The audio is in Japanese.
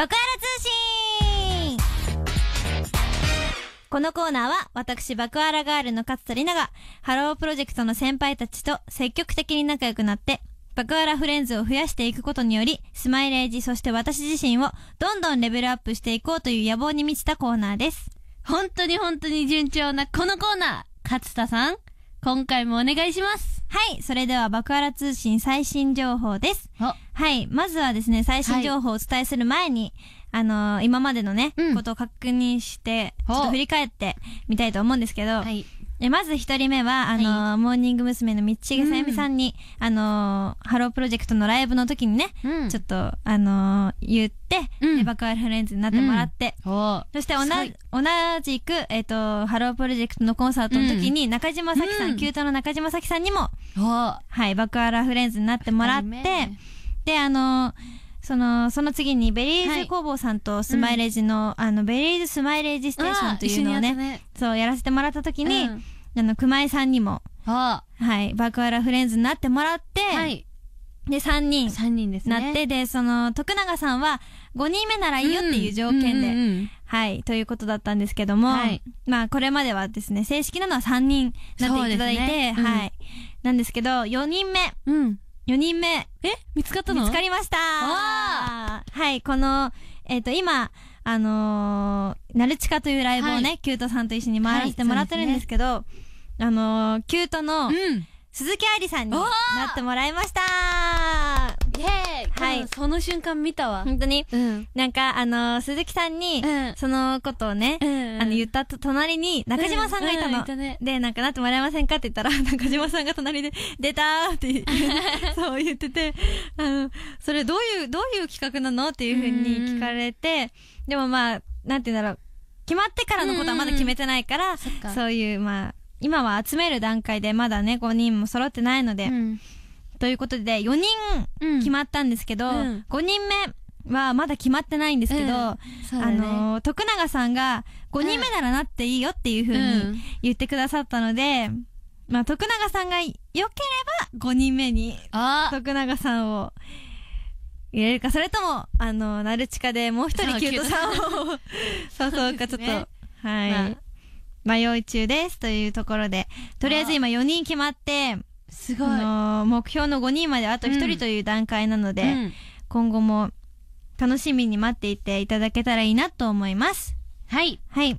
爆ラ通信このコーナーは、私、バクアラガールの勝田里奈が、ハロープロジェクトの先輩たちと積極的に仲良くなって、バアラフレンズを増やしていくことにより、スマイレージ、そして私自身を、どんどんレベルアップしていこうという野望に満ちたコーナーです。本当に本当に順調なこのコーナー勝田さん、今回もお願いしますはい、それでは爆ラ通信最新情報です。はい、まずはですね、最新情報をお伝えする前に、あのー今までのね、うんことを確認して、ちょっと振り返ってみたいと思うんですけど、はい。えまず一人目は、あのーはいモーニング娘。の道重さゆみさんに、あのーハロープロジェクトのライブの時にね、うんちょっと、あのー言って、うんクア破フレンズになってもらって、そして同同じく、えっ、と、ハロープロジェクトのコンサートの時に、中島咲さん、うんキュートの中島咲さんにも、はい、爆アラフレンズになってもらってで、あのーその、その次にベリーズ工房さんとスマイレージの、あの、ベリーズスマイレージステーションというのをね、ねそう、やらせてもらった時に、うん、あの、熊井さんにも、はい、バクアラフレンズになってもらって、はい、で、3人。三人ですね。なって、で、その、徳永さんは、5人目ならいいよっていう条件で、うんうんうん、はい、ということだったんですけども、はい、まあ、これまではですね、正式なのは3人なっていただいて、ねうん、はい。なんですけど、4人目。うん。4人目。え見つかったの見つかりましたはい、この、えっ、ー、と、今、あのー、なるちかというライブをね、はい、キュートさんと一緒に回らせてもらってるんですけど、はいね、あのー、キュートの、鈴木愛理さんになってもらいましたイえ、ーイはい、その瞬間見たわ。本当に、うん、なんか、あのー、鈴木さんに、うん、そのことをね、うんあの、言ったと、隣に、中島さんがいたの。うんうんたね、で、なんかなってもらえませんかって言ったら、中島さんが隣で、出たーって そう言ってて、あの、それどういう、どういう企画なのっていうふうに聞かれて、でもまあ、なんて言うんだろう、決まってからのことはまだ決めてないから、うんうん、そういう、まあ、今は集める段階でまだね、5人も揃ってないので、うんということで、4人決まったんですけど、うん、5人目はまだ決まってないんですけど、うんね、あの、徳永さんが5人目ならなっていいよっていうふうに言ってくださったので、まあ、徳永さんが良ければ5人目に、徳永さんを入れるか、それとも、あの、なるちかでもう一人キュートさんを 誘うか、ちょっと、ね、はい、まあ、迷い中ですというところで、とりあえず今4人決まって、すごい目標の5人まであと1人という段階なので、うん、今後も楽しみに待っていていただけたらいいなと思います。はい。はい。